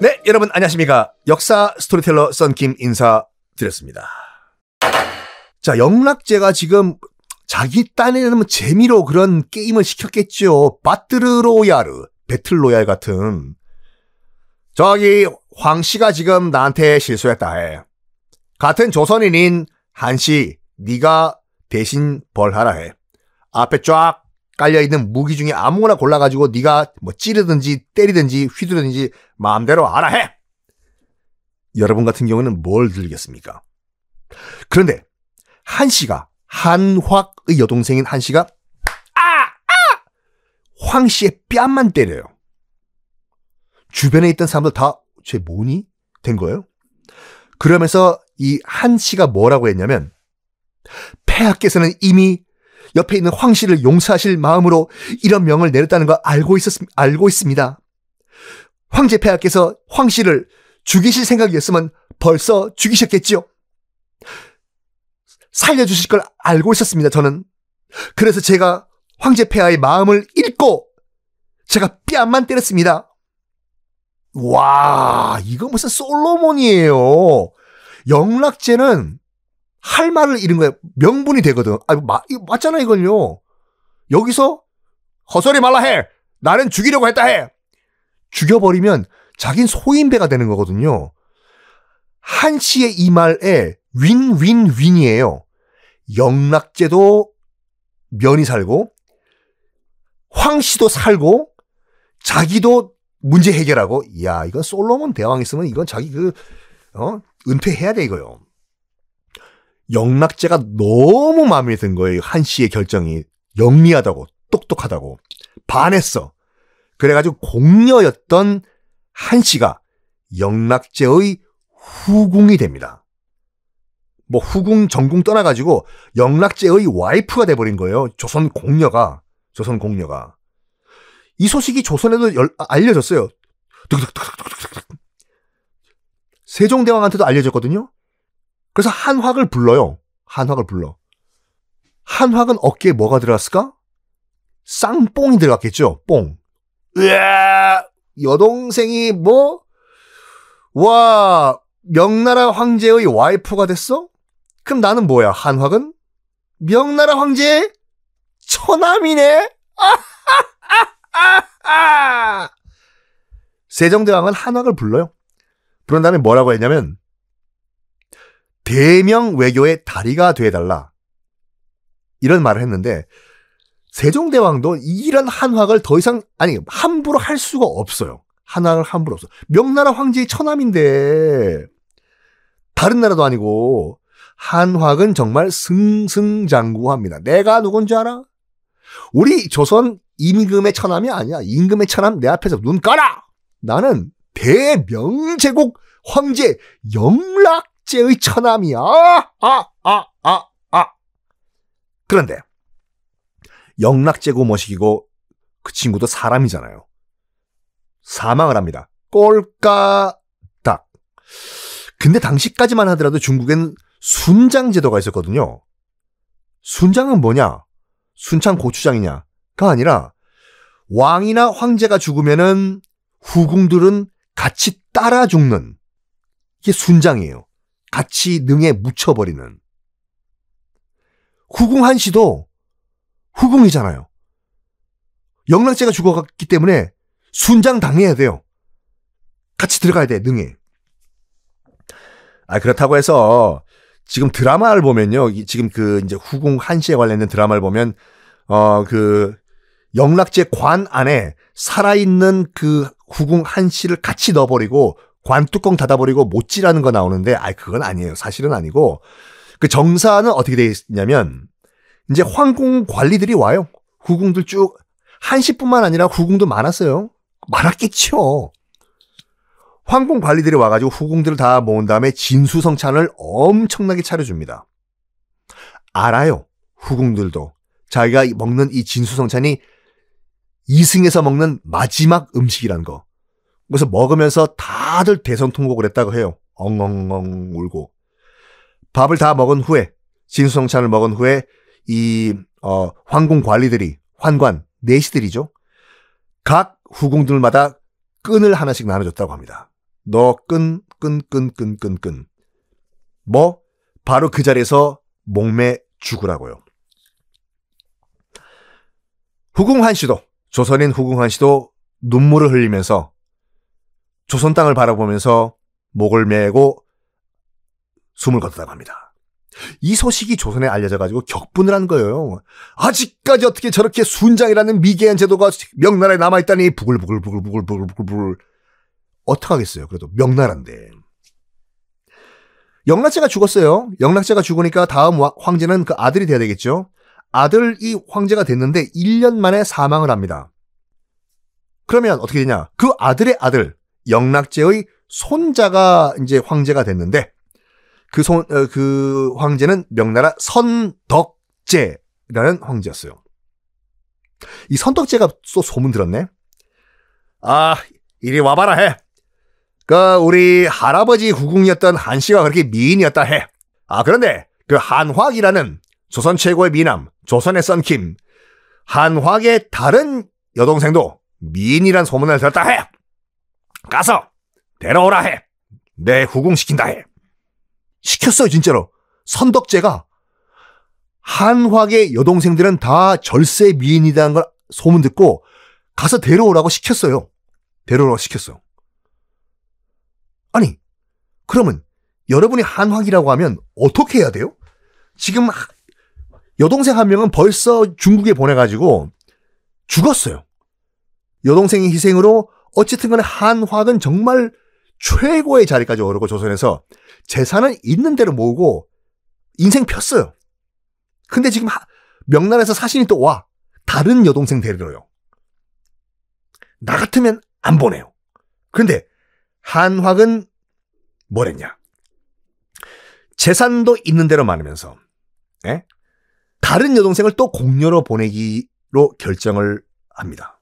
네, 여러분 안녕하십니까. 역사 스토리텔러 썬김 인사드렸습니다. 자, 영락제가 지금 자기 딴에는 재미로 그런 게임을 시켰겠죠요 바트르로야르, 배틀로얄 같은. 저기 황씨가 지금 나한테 실수했다 해. 같은 조선인인 한씨, 네가 대신 벌하라 해. 앞에 쫙 깔려있는 무기 중에 아무거나 골라가지고 네가 뭐 찌르든지 때리든지 휘두르든지 마음대로 알아 해! 여러분 같은 경우는 뭘 들겠습니까? 그런데 한 씨가 한확의 여동생인 한 씨가 아! 아! 황 씨의 뺨만 때려요. 주변에 있던 사람들 다 쟤 뭐니? 된 거예요. 그러면서 이 한 씨가 뭐라고 했냐면 폐하께서는 이미 옆에 있는 황 씨를 용서하실 마음으로 이런 명을 내렸다는 걸 알고 있었, 알고 있습니다. 황제폐하께서 황 씨를 죽이실 생각이었으면 벌써 죽이셨겠지요. 살려주실 걸 알고 있었습니다, 저는. 그래서 제가 황제폐하의 마음을 읽고 제가 뺨만 때렸습니다. 와, 이거 무슨 솔로몬이에요. 영락제는 할 말을 잃은 거야 명분이 되거든. 아, 마, 맞잖아, 이건요 여기서 허설이 말라 해! 나는 죽이려고 했다 해! 죽여버리면 자긴 소인배가 되는 거거든요. 한 씨의 이 말에 윈윈윈이에요. 영락제도 면이 살고, 황 씨도 살고, 자기도 문제 해결하고, 야, 이건 솔로몬 대왕 있으면 이건 자기 그, 어, 은퇴해야 돼, 이거요. 영락제가 너무 마음에 든 거예요. 한 씨의 결정이 영리하다고 똑똑하다고 반했어. 그래가지고 공녀였던 한 씨가 영락제의 후궁이 됩니다. 뭐 후궁 전궁 떠나가지고 영락제의 와이프가 돼버린 거예요. 조선 공녀가 조선 공녀가 이 소식이 조선에도 열, 아, 알려졌어요. 세종대왕한테도 알려졌거든요. 그래서 한확을 불러요. 한확을 불러. 한확은 어깨에 뭐가 들어갔을까? 쌍뽕이 들어갔겠죠. 뽕. 으아! 여동생이 뭐? 와, 명나라 황제의 와이프가 됐어? 그럼 나는 뭐야? 한확은? 명나라 황제의 처남이네? 아하하하하! 세정대왕은 한학을 불러요. 그런 다음에 뭐라고 했냐면 대명 외교의 다리가 되달라. 이런 말을 했는데 세종대왕도 이런 한황을 더 이상 아니 함부로 할 수가 없어요. 한황을 함부로 없어. 명나라 황제의 처남인데 다른 나라도 아니고 한황은 정말 승승장구합니다. 내가 누군지 알아? 우리 조선 임금의 처남이 아니야. 임금의 처남 내 앞에서 눈 까라. 나는 대명제국 황제 영락 셋째의 처남이야. 아, 아, 아, 아. 그런데 영락제고 머시기고 그 친구도 사람이잖아요. 사망을 합니다. 꼴까닥. 근데 당시까지만 하더라도 중국엔 순장 제도가 있었거든요. 순장은 뭐냐? 순창 고추장이냐가 아니라 왕이나 황제가 죽으면은 후궁들은 같이 따라 죽는 이게 순장이에요. 같이 능에 묻혀버리는. 후궁 한씨도 후궁이잖아요. 영락제가 죽어갔기 때문에 순장 당해야 돼요. 같이 들어가야 돼, 능에. 아, 그렇다고 해서 지금 드라마를 보면요. 지금 그 이제 후궁 한씨에 관련된 드라마를 보면, 어, 그 영락제 관 안에 살아있는 그 후궁 한씨를 같이 넣어버리고 관 뚜껑 닫아버리고 못지라는 거 나오는데, 아, 그건 아니에요. 사실은 아니고, 그 정사는 어떻게 되어 있냐면, 이제 황궁 관리들이 와요. 후궁들 쭉, 한시뿐만 아니라 후궁도 많았어요. 많았겠죠. 황궁 관리들이 와가지고 후궁들을 다 모은 다음에 진수성찬을 엄청나게 차려줍니다. 알아요. 후궁들도. 자기가 먹는 이 진수성찬이 이승에서 먹는 마지막 음식이라는 거. 그래서 먹으면서 다들 대성통곡을 했다고 해요. 엉엉엉 울고. 밥을 다 먹은 후에 진수성찬을 먹은 후에 이 어, 황궁 관리들이 환관 내시들이죠. 각 후궁들마다 끈을 하나씩 나눠줬다고 합니다. 너 끈, 끈, 끈, 끈, 끈, 끈. 뭐? 바로 그 자리에서 목매 죽으라고요. 후궁한 씨도, 조선인 후궁한 씨도 눈물을 흘리면서 조선 땅을 바라보면서 목을 메고 숨을 거뒀다고 합니다. 이 소식이 조선에 알려져 가지고 격분을 한 거예요. 아직까지 어떻게 저렇게 순장이라는 미개한 제도가 명나라에 남아 있다니 부글부글부글부글부글부글 어떡하겠어요. 그래도 명나라인데. 영락제가 죽었어요. 영락제가 죽으니까 다음 황제는 그 아들이 돼야 되겠죠. 아들이 황제가 됐는데 1년 만에 사망을 합니다. 그러면 어떻게 되냐? 그 아들의 아들 영락제의 손자가 이제 황제가 됐는데 그 손, 어, 그 황제는 명나라 선덕제라는 황제였어요. 이 선덕제가 또 소문 들었네? 아, 이리 와봐라 해. 그, 우리 할아버지 후궁이었던 한씨가 그렇게 미인이었다 해. 아, 그런데 그 한화기라는 조선 최고의 미남, 조선의 썬킴, 한화의 다른 여동생도 미인이란 소문을 들었다 해. 가서 데려오라 해. 내 후궁시킨다 해. 시켰어요, 진짜로. 선덕제가 한화계 여동생들은 다 절세 미인이라는 걸 소문 듣고 가서 데려오라고 시켰어요. 데려오라고 시켰어. 아니, 그러면 여러분이 한화기라고 하면 어떻게 해야 돼요? 지금 여동생 한 명은 벌써 중국에 보내가지고 죽었어요. 여동생의 희생으로 어쨌든 간에 한화는 정말 최고의 자리까지 오르고 조선에서 재산은 있는 대로 모으고 인생 폈어요. 근데 지금 명나라에서 사신이 또 와. 다른 여동생 데리러요. 나 같으면 안 보내요. 근데 한화는 뭐랬냐? 재산도 있는 대로 많으면서 에? 예? 다른 여동생을 또 공녀로 보내기로 결정을 합니다.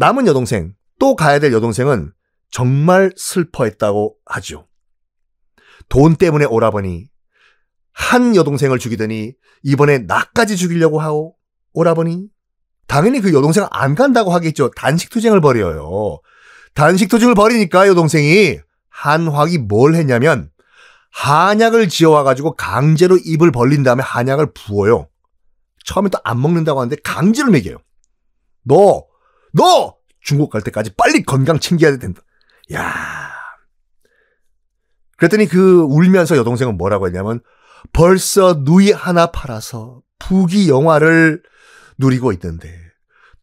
남은 여동생, 또 가야 될 여동생은 정말 슬퍼했다고 하죠. 돈 때문에 오라버니, 한 여동생을 죽이더니 이번에 나까지 죽이려고 하오, 오라버니. 당연히 그 여동생 안 간다고 하겠죠. 단식 투쟁을 벌여요. 단식 투쟁을 벌이니까 여동생이 한화기 뭘 했냐면 한약을 지어와가지고 강제로 입을 벌린 다음에 한약을 부어요. 처음에 또 안 먹는다고 하는데 강제로 먹여요. 너너 중국 갈 때까지 빨리 건강 챙겨야 된다. 야. 그랬더니 그 울면서 여동생은 뭐라고 했냐면 벌써 누이 하나 팔아서 부귀 영화를 누리고 있는데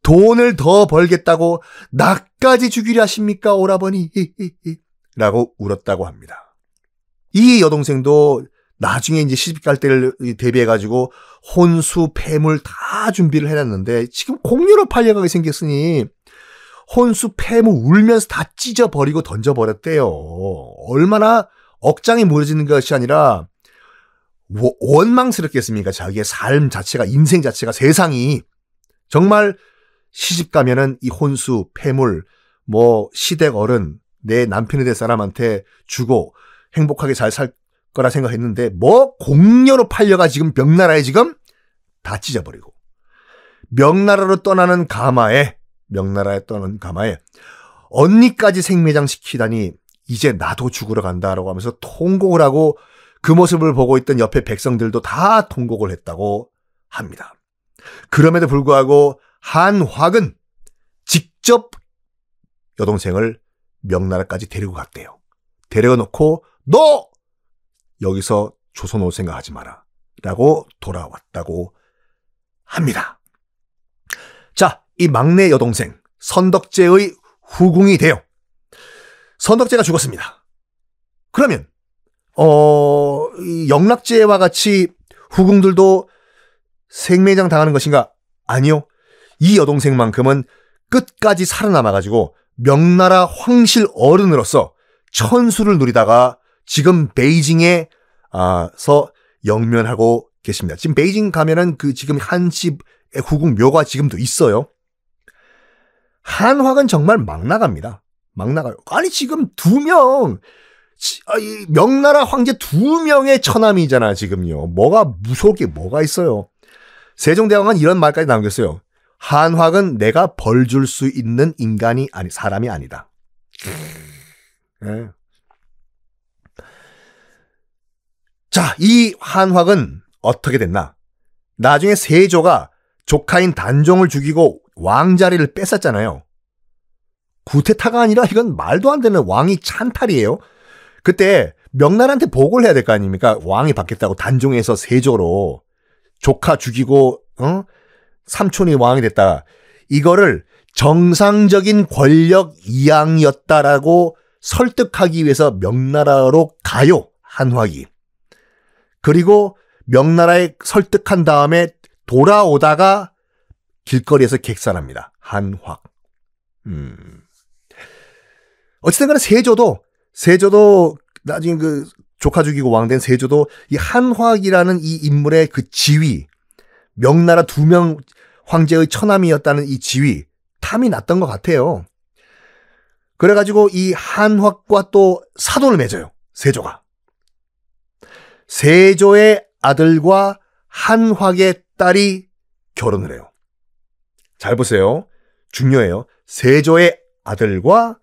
돈을 더 벌겠다고 나까지 죽이려 하십니까 오라버니? 라고 울었다고 합니다. 이 여동생도 나중에 이제 시집 갈 때를 대비해가지고 혼수, 폐물 다 준비를 해놨는데 지금 공유로 팔려가게 생겼으니 혼수, 폐물 울면서 다 찢어버리고 던져버렸대요. 얼마나 억장이 무너지는 것이 아니라 원망스럽겠습니까? 자기의 삶 자체가, 인생 자체가, 세상이. 정말 시집 가면은 이 혼수, 폐물, 뭐 시댁 어른, 내 남편이 될 사람한테 주고 행복하게 잘살 거라 생각했는데 뭐 공녀로 팔려가 지금 명나라에 지금 다 찢어버리고 명나라로 떠나는 가마에 명나라에 떠나는 가마에 언니까지 생매장 시키다니 이제 나도 죽으러 간다라고 하면서 통곡을 하고 그 모습을 보고 있던 옆에 백성들도 다 통곡을 했다고 합니다. 그럼에도 불구하고 한화근 직접 여동생을 명나라까지 데리고 갔대요. 데려 놓고 너 여기서 조선호 생각하지 마라. 라고 돌아왔다고 합니다. 자, 이 막내 여동생, 선덕제의 후궁이 되요. 선덕제가 죽었습니다. 그러면, 어, 영락제와 같이 후궁들도 생매장 당하는 것인가? 아니요. 이 여동생만큼은 끝까지 살아남아가지고 명나라 황실 어른으로서 천수를 누리다가 지금 베이징에서 아, 영면하고 계십니다. 지금 베이징 가면은 그 지금 한집의 구국묘가 지금도 있어요. 한화는 정말 막 나갑니다. 막 나가요. 아니 지금 두 명, 아, 명나라 황제 두 명의 처남이잖아 지금요. 뭐가 무서게 뭐가 있어요. 세종대왕은 이런 말까지 남겼어요. 한화는 내가 벌줄 수 있는 인간이 아니 사람이 아니다. 네. 자, 이 한황은 어떻게 됐나? 나중에 세조가 조카인 단종을 죽이고 왕자리를 뺏었잖아요. 구태타가 아니라 이건 말도 안 되는 왕이 찬탈이에요. 그때 명나라한테 보고를 해야 될 거 아닙니까? 왕이 바뀌었다고 단종에서 세조로 조카 죽이고 어? 삼촌이 왕이 됐다. 이거를 정상적인 권력 이양이었다라고 설득하기 위해서 명나라로 가요 한화기. 그리고 명나라에 설득한 다음에 돌아오다가 길거리에서 객살합니다. 한확. 음. 어쨌든 간에 세조도, 세조도 나중에 그 조카 죽이고 왕 된 세조도 이 한확이라는 이 인물의 그 지위, 명나라 두 명 황제의 처남이었다는 이 지위, 탐이 났던 것 같아요. 그래가지고 이 한확과 또 사돈을 맺어요. 세조가. 세조의 아들과 한화의 딸이 결혼을 해요. 잘 보세요. 중요해요. 세조의 아들과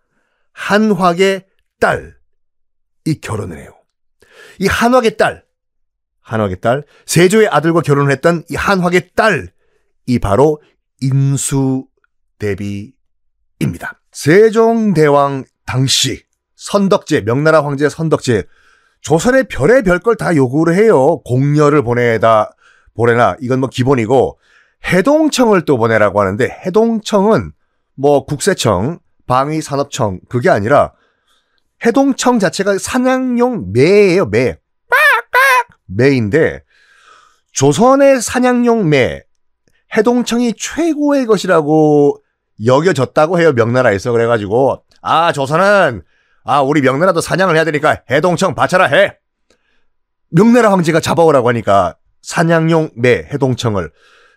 한화의 딸이 결혼을 해요. 이 한화의 딸, 한화의 딸, 세조의 아들과 결혼을 했던 이 한화의 딸이 바로 인수대비입니다. 세종대왕 당시 선덕제, 명나라 황제 선덕제 조선의 별의 별 걸 다 요구를 해요. 공녀를 보내다 보내나 이건 뭐 기본이고 해동청을 또 보내라고 하는데 해동청은 뭐 국세청, 방위산업청 그게 아니라 해동청 자체가 사냥용 매예요 매 매인데 조선의 사냥용 매 해동청이 최고의 것이라고 여겨졌다고 해요 명나라에서 그래가지고 아 조선은 아, 우리 명나라도 사냥을 해야 되니까 해동청 바쳐라 해. 명나라 황제가 잡아오라고 하니까 사냥용 매 해동청을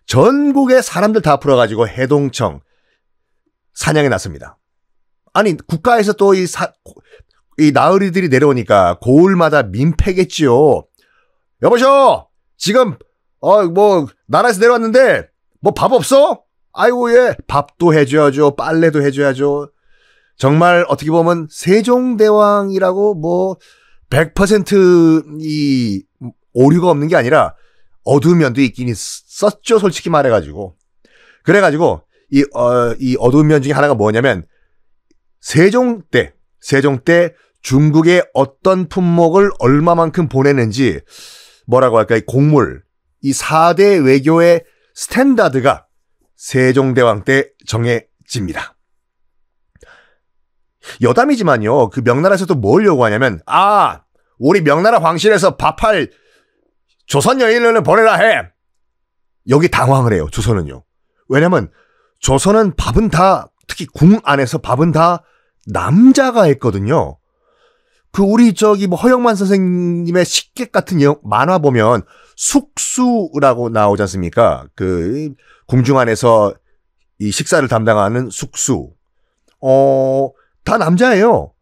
전국의 사람들 다 풀어가지고 해동청 사냥에 놨습니다. 아니 국가에서 또이 이 나으리들이 내려오니까 고을마다 민폐겠지요. 여보셔 지금 어뭐 나라에서 내려왔는데 뭐 밥 없어? 아이고 예 밥도 해줘야죠 빨래도 해줘야죠 정말 어떻게 보면 세종대왕이라고 뭐 100%이 오류가 없는 게 아니라 어두운 면도 있긴 있었죠, 솔직히 말해가지고. 그래가지고, 이, 어, 이 어두운 면 중에 하나가 뭐냐면, 세종 때, 세종 때 중국에 어떤 품목을 얼마만큼 보내는지, 뭐라고 할까, 이 곡물, 이 4대 외교의 스탠다드가 세종대왕 때 정해집니다. 여담이지만요. 그 명나라에서도 뭘 요구하냐면 아 우리 명나라 황실에서 밥할 조선 여인을 보내라 해. 여기 당황을 해요. 조선은요. 왜냐면 조선은 밥은 다 특히 궁 안에서 밥은 다 남자가 했거든요. 그 우리 저기 뭐 허영만 선생님의 식객 같은 만화 보면 숙수라고 나오지 않습니까? 그 궁중 안에서 이 식사를 담당하는 숙수. 어다 남자예요.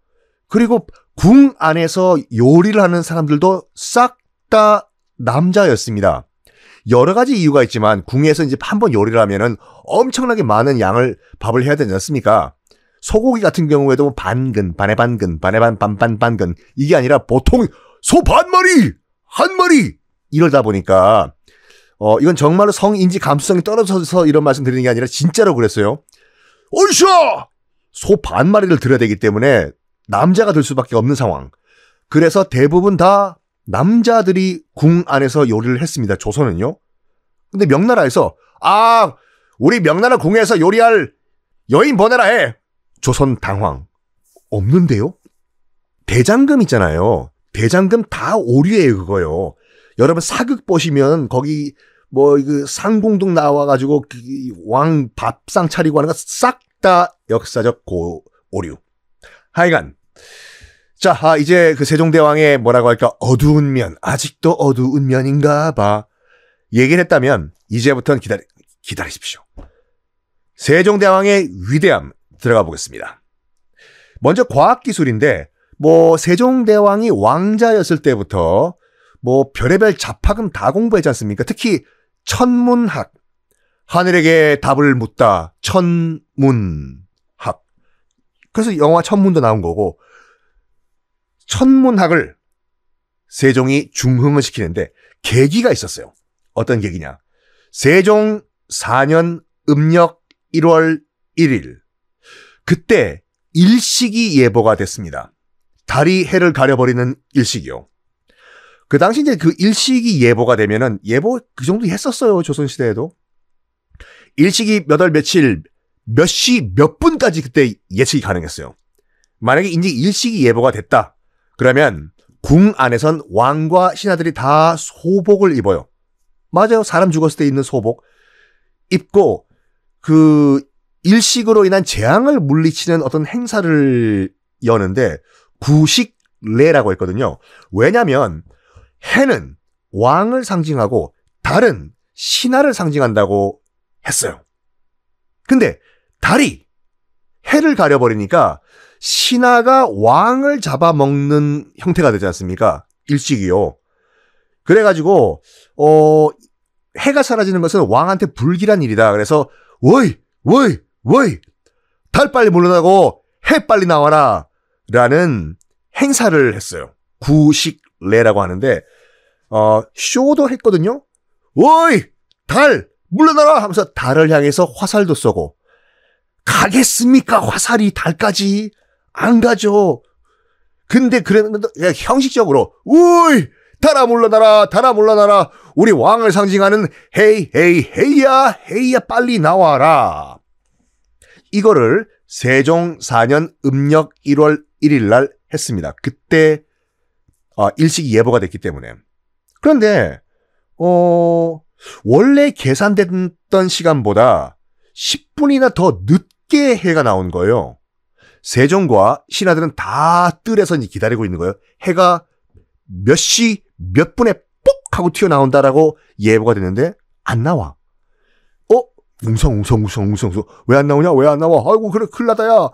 그리고 궁 안에서 요리를 하는 사람들도 싹 다 남자였습니다. 여러 가지 이유가 있지만 궁에서 이제 한 번 요리를 하면은 엄청나게 많은 양을 밥을 해야 되지 않습니까? 소고기 같은 경우에도 반근, 반의 반근, 반의 반, 반반 반근 이게 아니라 보통 소 반 마리, 한 마리 이러다 보니까 어 이건 정말로 성인지 감수성이 떨어져서 이런 말씀 드리는 게 아니라 진짜로 그랬어요. 오이샤 소반 마리를 들여야 되기 때문에 남자가 될 수밖에 없는 상황. 그래서 대부분 다 남자들이 궁 안에서 요리를 했습니다. 조선은요. 근데 명나라에서 아 우리 명나라 궁에서 요리할 여인 보내라 해. 조선 당황. 없는데요? 대장금 있잖아요. 대장금 다 오류예요, 그거요. 여러분 사극 보시면 거기 뭐그 상공동 나와가지고 그 왕 밥상 차리고 하는 거싹 있다. 역사적 고, 오류. 하여간. 자, 아, 이제 그 세종대왕의 뭐라고 할까? 어두운 면. 아직도 어두운 면인가 봐. 얘기를 했다면, 이제부터는 기다리, 기다리십시오. 세종대왕의 위대함 들어가 보겠습니다. 먼저 과학기술인데, 뭐, 세종대왕이 왕자였을 때부터, 뭐, 별의별 자파금 다 공부했지 않습니까? 특히, 천문학, 하늘에게 답을 묻다 천문학. 그래서 영화 천문도 나온 거고 천문학을 세종이 중흥을 시키는데 계기가 있었어요. 어떤 계기냐? 세종 4년 음력 1월 1일 그때 일식이 예보가 됐습니다. 달이 해를 가려버리는 일식이요. 그 당시 이제 그 일식이 예보가 되면은 예보 그 정도 했었어요 조선 시대에도 일식이 몇 월 며칠 몇 시 몇 분까지 그때 예측이 가능했어요. 만약에 이제 일식이 예보가 됐다. 그러면 궁 안에선 왕과 신하들이 다 소복을 입어요. 맞아요. 사람 죽었을 때 입는 소복. 입고 그 일식으로 인한 재앙을 물리치는 어떤 행사를 여는데 구식례라고 했거든요. 왜냐면 하 해는 왕을 상징하고 달은 신하를 상징한다고 했어요. 근데 달이 해를 가려버리니까 신하가 왕을 잡아먹는 형태가 되지 않습니까? 일찍이요. 그래가지고 어 해가 사라지는 것은 왕한테 불길한 일이다. 그래서 워이 워이 워이 달 빨리 물러나고 해 빨리 나와라 라는 행사를 했어요. 구식례라고 하는데 어 쇼도 했거든요. 워이 달 물러나라 하면서 달을 향해서 화살도 쏘고 가겠습니까? 화살이 달까지 안 가죠. 근데 그랬는데 형식적으로 우이 달아 물러나라 달아 물러나라 우리 왕을 상징하는 헤이 헤이 헤이야 헤이야 빨리 나와라 이거를 세종 4년 음력 1월 1일 날 했습니다. 그때 아, 일식 예보가 됐기 때문에 그런데 어 원래 계산됐던 시간보다 10분이나 더 늦게 해가 나온 거예요. 세종과 신하들은 다 뜰에서 기다리고 있는 거예요. 해가 몇 시, 몇 분에 뽁 하고 튀어나온다라고 예보가 됐는데 안 나와. 어? 웅성웅성웅성웅성 성왜 안 나오냐? 왜 안 나와? 아이고 그래 큰일 나다 야.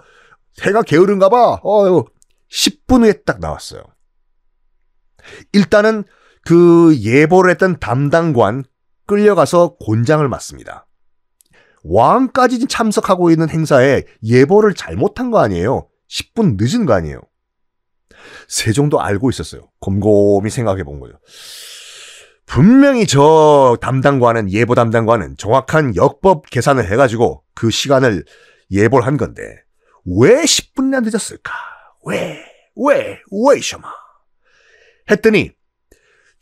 해가 게으른가 봐. 어유 10분 후에 딱 나왔어요. 일단은 그 예보를 했던 담당관 끌려가서 곤장을 맞습니다. 왕까지 참석하고 있는 행사에 예보를 잘못한 거 아니에요. 10분 늦은 거 아니에요. 세종도 알고 있었어요. 곰곰이 생각해 본 거죠. 분명히 저 담당관은 예보 담당관은 정확한 역법 계산을 해가지고 그 시간을 예보를 한 건데 왜 10분이나 늦었을까? 왜? 왜? 왜이셔마? 했더니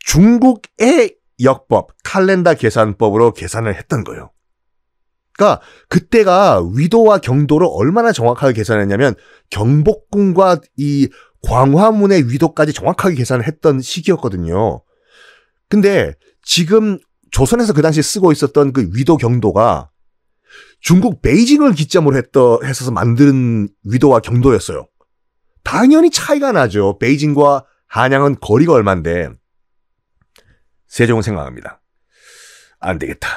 중국의 역법, 칼렌다 계산법으로 계산을 했던 거예요. 그러니까 그때가 위도와 경도를 얼마나 정확하게 계산했냐면 경복궁과 이 광화문의 위도까지 정확하게 계산을 했던 시기였거든요. 근데 지금 조선에서 그 당시 쓰고 있었던 그 위도 경도가 중국 베이징을 기점으로 했던 해서 만든 위도와 경도였어요. 당연히 차이가 나죠. 베이징과 한양은 거리가 얼만데. 세종은 생각합니다. 안 되겠다.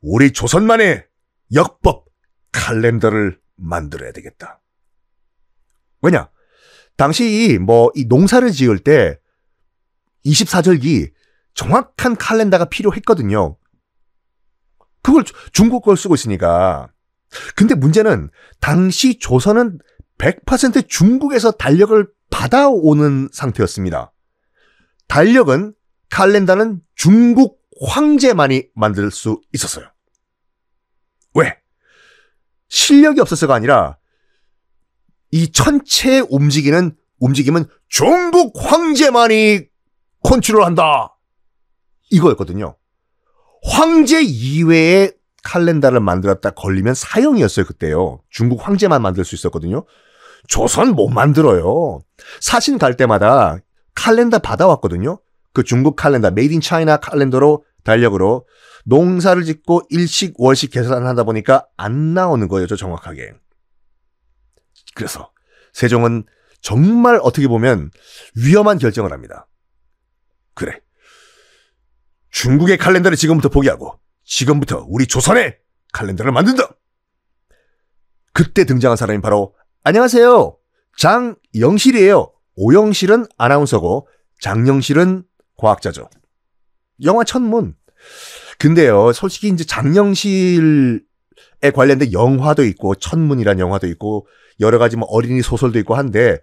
우리 조선만의 역법 칼렌더를 만들어야 되겠다. 왜냐? 당시 뭐이 뭐 농사를 지을 때 24절기 정확한 칼렌더가 필요했거든요. 그걸 중국 걸 쓰고 있으니까. 근데 문제는 당시 조선은 100% 중국에서 달력을 받아오는 상태였습니다. 달력은 칼렌다는 중국 황제만이 만들 수 있었어요. 왜? 실력이 없어서가 아니라 이 천체의 움직이는 움직임은 중국 황제만이 컨트롤한다. 이거였거든요. 황제 이외의 칼렌다를 만들었다 걸리면 사형이었어요, 그때요. 중국 황제만 만들 수 있었거든요. 조선 못 만들어요. 사신 갈 때마다 칼렌다 받아왔거든요. 그 중국 칼렌더, 메이드 인 차이나 칼렌더로 달력으로 농사를 짓고 일식, 월식 계산을 하다 보니까 안 나오는 거예요, 저 정확하게. 그래서 세종은 정말 어떻게 보면 위험한 결정을 합니다. 그래. 중국의 칼렌더를 지금부터 포기하고 지금부터 우리 조선의 칼렌더를 만든다. 그때 등장한 사람이 바로 안녕하세요. 장영실이에요. 오영실은 아나운서고 장영실은 과학자죠. 영화 천문. 근데요, 솔직히 이제 장영실에 관련된 영화도 있고 천문이란 영화도 있고 여러 가지 뭐 어린이 소설도 있고 한데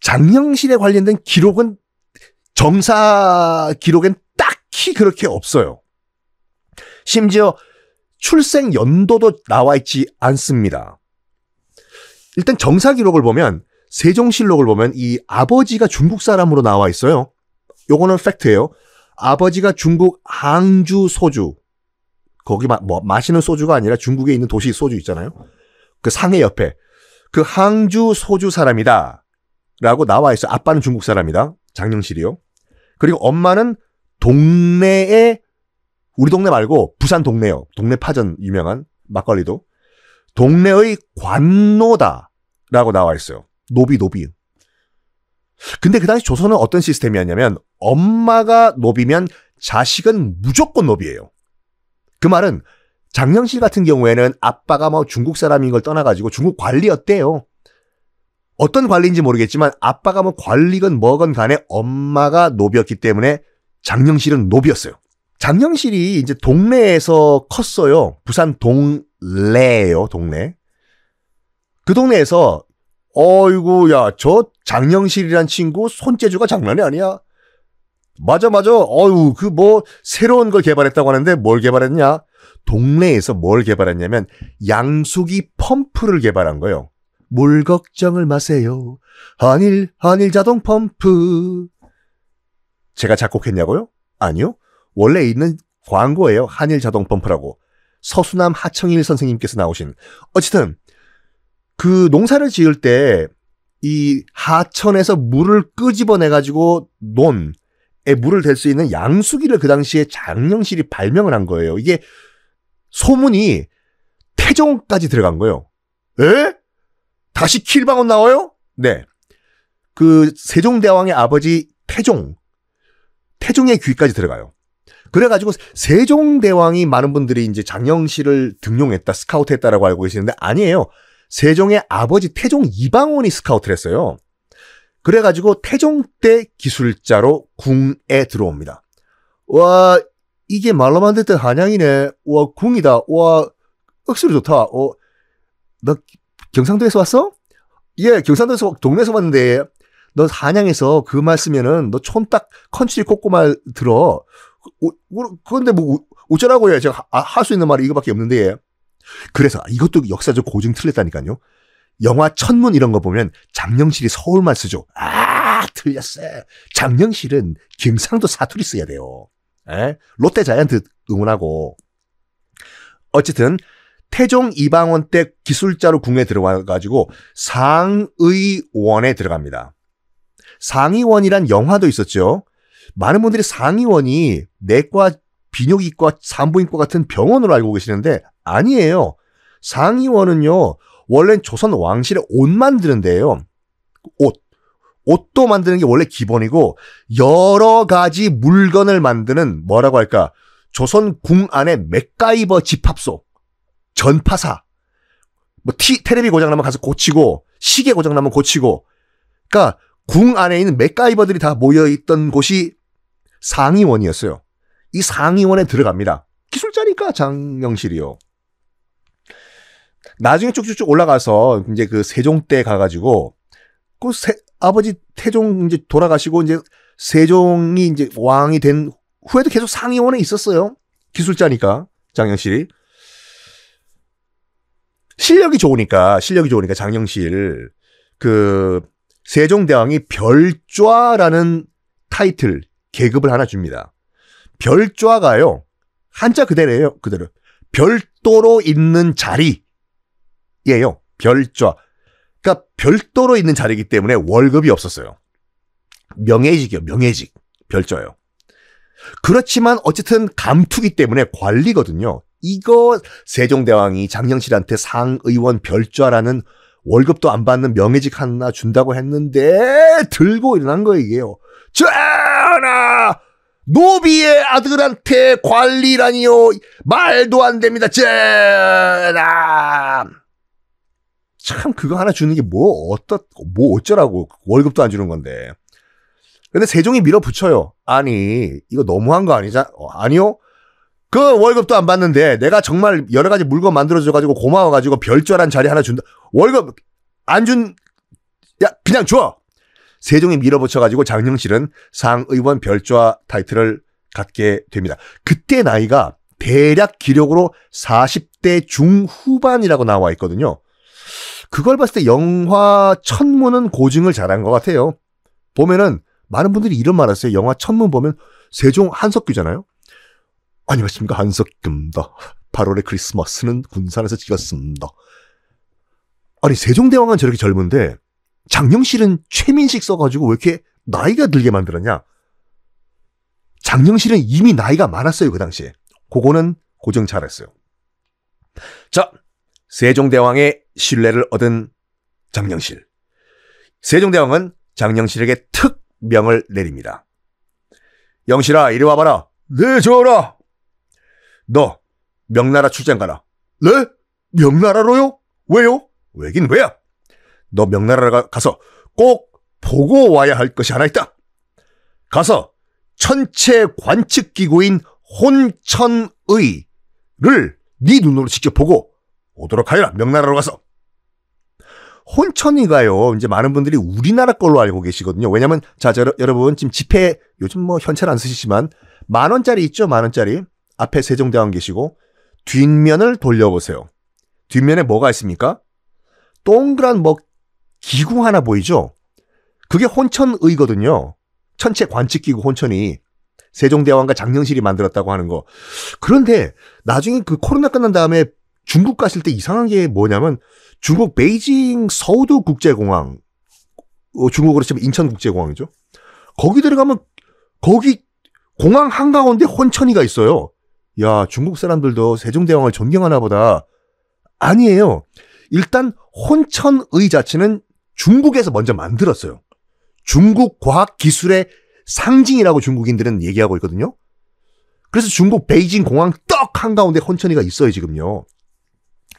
장영실에 관련된 기록은 정사 기록엔 딱히 그렇게 없어요. 심지어 출생 연도도 나와 있지 않습니다. 일단 정사 기록을 보면 세종실록을 보면 이 아버지가 중국 사람으로 나와 있어요. 요거는 팩트예요. 아버지가 중국 항주 소주 거기 마, 뭐, 마시는 소주가 아니라 중국에 있는 도시 소주 있잖아요. 그 상해 옆에 그 항주 소주 사람이다 라고 나와 있어. 아빠는 중국 사람이다. 장영실이요. 그리고 엄마는 동네에 우리 동네 말고 부산 동네요. 동네 파전 유명한 막걸리도 동네의 관노다라고 나와 있어요. 노비 노비 근데 그 당시 조선은 어떤 시스템이었냐면 엄마가 노비면 자식은 무조건 노비예요. 그 말은 장영실 같은 경우에는 아빠가 뭐 중국 사람인 걸 떠나가지고 중국 관리였대요. 어떤 관리인지 모르겠지만 아빠가 뭐 관리건 뭐건 간에 엄마가 노비였기 때문에 장영실은 노비였어요. 장영실이 이제 동네에서 컸어요. 부산 동래예요, 동네. 그 동네에서 어이구 야저 장영실이란 친구 손재주가 장난이 아니야. 맞아 맞아. 어유 그뭐 새로운 걸 개발했다고 하는데 뭘 개발했냐? 동네에서 뭘 개발했냐면 양수기 펌프를 개발한 거예요. 뭘 걱정을 마세요. 한일 한일 자동 펌프. 제가 작곡했냐고요? 아니요. 원래 있는 광고예요. 한일 자동 펌프라고. 서수남 하청일 선생님께서 나오신. 어쨌든 그 농사를 지을 때 이 하천에서 물을 끄집어내가지고 논, 에 물을 댈 수 있는 양수기를 그 당시에 장영실이 발명을 한 거예요. 이게 소문이 태종까지 들어간 거예요. 에? 다시 킬방은 나와요? 네. 그 세종대왕의 아버지 태종. 태종의 귀까지 들어가요. 그래가지고 세종대왕이 많은 분들이 이제 장영실을 등용했다, 스카우트했다라고 알고 계시는데 아니에요. 세종의 아버지 태종 이방원이 스카우트를 했어요. 그래가지고 태종 때 기술자로 궁에 들어옵니다. 와, 이게 말로만 듣던 한양이네. 와, 궁이다. 와, 억수로 좋다. 어, 너 경상도에서 왔어? 예, 경상도에서 동네에서 왔는데 너 한양에서 그 말 쓰면은 너 촌딱 컨츄리 꼬꼬말 들어. 그, 그런데 뭐 어쩌라고 해. 야 제가 아, 할수 있는 말이 이거밖에 없는데 그래서 이것도 역사적 고증 틀렸다니까요. 영화 천문 이런 거 보면 장영실이 서울만 쓰죠. 아, 틀렸어. 장영실은 경상도 사투리 써야 돼요. 에? 롯데 자이언트 응원하고. 어쨌든 태종 이방원 때 기술자로 궁에 들어와가지고 상의원에 들어갑니다. 상의원이란 영화도 있었죠. 많은 분들이 상의원이 내과, 비뇨기과, 산부인과 같은 병원으로 알고 계시는데 아니에요. 상의원은요, 원래는 조선 왕실의 옷 만드는 데예요. 옷. 옷도 만드는 게 원래 기본이고 여러 가지 물건을 만드는 뭐라고 할까? 조선 궁 안에 맥가이버 집합소, 전파사, 뭐 티, 테레비 고장나면 가서 고치고 시계 고장나면 고치고 그러니까 궁 안에 있는 맥가이버들이 다 모여 있던 곳이 상의원이었어요. 이 상의원에 들어갑니다. 기술자니까 장영실이요. 나중에 쭉쭉쭉 올라가서 이제 그 세종 때 가가지고 그 세, 아버지 태종 이제 돌아가시고 이제 세종이 이제 왕이 된 후에도 계속 상의원에 있었어요. 기술자니까 장영실이 실력이 좋으니까 실력이 좋으니까 장영실 그 세종대왕이 별좌라는 타이틀 계급을 하나 줍니다. 별좌가요 한자 그대로예요 그대로 별도로 있는 자리 예요. 별좌. 그러니까 별도로 있는 자리이기 때문에 월급이 없었어요. 명예직이요. 명예직. 별좌예요. 그렇지만 어쨌든 감투기 때문에 관리거든요. 이거 세종대왕이 장영실한테 상의원 별좌라는 월급도 안 받는 명예직 하나 준다고 했는데 들고 일어난 거 이게요. 전하! 노비의 아들한테 관리라니요. 말도 안 됩니다. 전하! 참 그거 하나 주는 게 뭐 어떠 뭐 어쩌라고 월급도 안 주는 건데. 근데 세종이 밀어붙여요. 아니 이거 너무한 거 아니자? 어, 아니요. 그 월급도 안 받는데 내가 정말 여러 가지 물건 만들어줘 가지고 고마워 가지고 별절한 자리 하나 준다. 월급 안 준 야 그냥 줘. 세종이 밀어붙여 가지고 장영실은 상의원 별좌 타이틀을 갖게 됩니다. 그때 나이가 대략 기력으로 40대 중후반이라고 나와 있거든요. 그걸 봤을 때 영화 천문은 고증을 잘한 것 같아요. 보면은 많은 분들이 이런 말 하세요. 영화 천문 보면 세종 한석규잖아요. 안녕하십니까 한석규입니다. 8월의 크리스마스는 군산에서 찍었습니다. 아니 세종대왕은 저렇게 젊은데 장영실은 최민식 써가지고 왜 이렇게 나이가 들게 만들었냐? 장영실은 이미 나이가 많았어요 그 당시에. 그거는 고정 잘했어요. 자 세종대왕의 신뢰를 얻은 장영실. 세종대왕은 장영실에게 특명을 내립니다. 영실아, 이리 와봐라. 네, 저라. 너, 명나라 출장 가라. 네? 명나라로요? 왜요? 왜긴 왜야? 너 명나라 가서 꼭 보고 와야 할 것이 하나 있다. 가서 천체 관측 기구인 혼천의를 네 눈으로 직접 보고 오도록 하여라 명나라로 가서 혼천이가요. 이제 많은 분들이 우리나라 걸로 알고 계시거든요. 왜냐면 자, 자 여러분 지금 지폐 요즘 뭐 현찰 안 쓰시지만 만 원짜리 있죠. 만 원짜리 앞에 세종대왕 계시고 뒷면을 돌려보세요. 뒷면에 뭐가 있습니까? 동그란 뭐 기구 하나 보이죠? 그게 혼천의거든요. 천체 관측 기구 혼천이 세종대왕과 장령실이 만들었다고 하는 거. 그런데 나중에 그 코로나 끝난 다음에 중국 가실 때 이상한 게 뭐냐면 중국 베이징 서우도 국제공항 어, 중국으로 치면 인천국제공항이죠. 거기 들어가면 거기 공항 한가운데 혼천이가 있어요. 야 중국 사람들도 세종대왕을 존경하나 보다. 아니에요. 일단 혼천의 자체는 중국에서 먼저 만들었어요. 중국 과학 기술의 상징이라고 중국인들은 얘기하고 있거든요. 그래서 중국 베이징 공항 떡 한가운데 혼천이가 있어요, 지금요.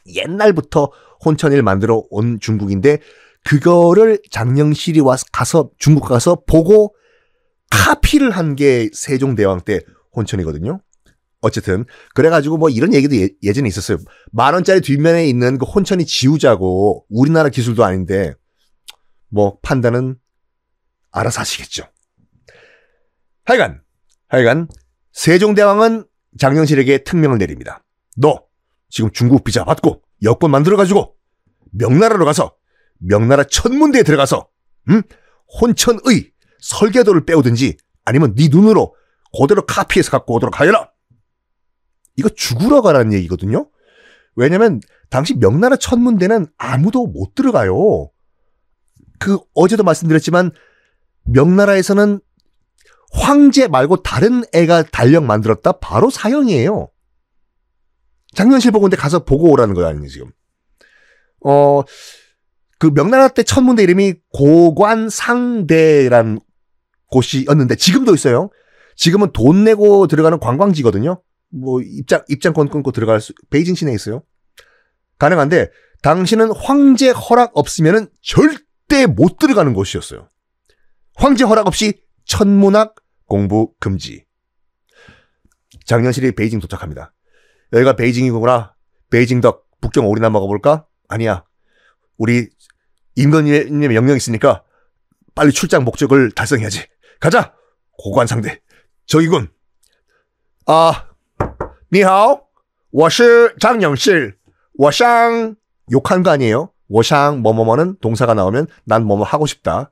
옛날부터 혼천일 만들어 온 중국인데 그거를 장영실이 와서 가서 중국 가서 보고 카피를 한 게 세종대왕 때 혼천이거든요. 어쨌든 그래가지고 뭐 이런 얘기도 예, 전에 있었어요. 만 원짜리 뒷면에 있는 그 혼천이 지우자고 우리나라 기술도 아닌데 뭐 판단은 알아서 하시겠죠. 하여간 하여간 세종대왕은 장영실에게 특명을 내립니다. 너 지금 중국 비자 받고 여권 만들어 가지고 명나라로 가서 명나라 천문대에 들어가서 음? 혼천의 설계도를 빼오든지 아니면 네 눈으로 그대로 카피해서 갖고 오도록 하여라. 이거 죽으러 가라는 얘기거든요. 왜냐면 당시 명나라 천문대는 아무도 못 들어가요. 그 어제도 말씀드렸지만 명나라에서는 황제 말고 다른 애가 달력 만들었다 바로 사형이에요. 장면실 보고 근데 가서 보고 오라는 거야, 아니 지금. 어, 그 명나라 때 천문대 이름이 고관상대란 곳이었는데 지금도 있어요. 지금은 돈 내고 들어가는 관광지거든요. 뭐 입장 입장권 끊고 들어갈 수 베이징 시내에 있어요. 가능한데 당신은 황제 허락 없으면 절대 못 들어가는 곳이었어요. 황제 허락 없이 천문학 공부 금지. 장년실이 베이징 도착합니다. 여기가 베이징이구나. 베이징 덕 북경 오리나 먹어볼까? 아니야. 우리 임건님의 명령 있으니까 빨리 출장 목적을 달성해야지. 가자. 고관상대. 저기군. 아, 니하오. 워是장영실워샹 욕한 거 아니에요? 워샹 뭐뭐뭐는 동사가 나오면 난 뭐뭐 하고 싶다.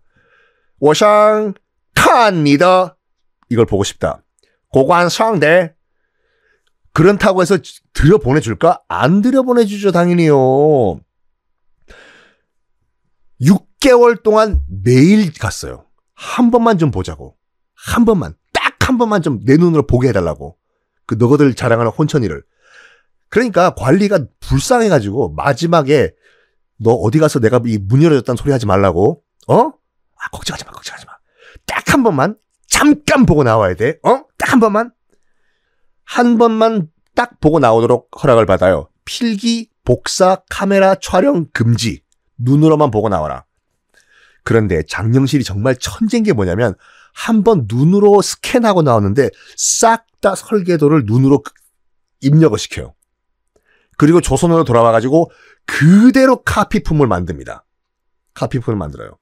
워샹 칸니다 이걸 보고 싶다. 고관상대 그렇다고 해서 들여보내줄까? 안 들여보내주죠, 당연히요. 6개월 동안 매일 갔어요. 한 번만 좀 보자고. 한 번만. 딱 한 번만 좀 내 눈으로 보게 해달라고. 그 너거들 자랑하는 혼천이를. 그러니까 관리가 불쌍해가지고 마지막에 너 어디 가서 내가 이 문 열어줬다는 소리 하지 말라고. 어? 아, 걱정하지 마, 걱정하지 마. 딱 한 번만. 잠깐 보고 나와야 돼. 어? 딱 한 번만. 한 번만 딱 보고 나오도록 허락을 받아요. 필기, 복사, 카메라 촬영 금지. 눈으로만 보고 나와라. 그런데 장영실이 정말 천재인 게 뭐냐면 한 번 눈으로 스캔하고 나오는데 싹 다 설계도를 눈으로 그 입력을 시켜요. 그리고 조선으로 돌아와가지고 그대로 카피품을 만듭니다. 카피품을 만들어요.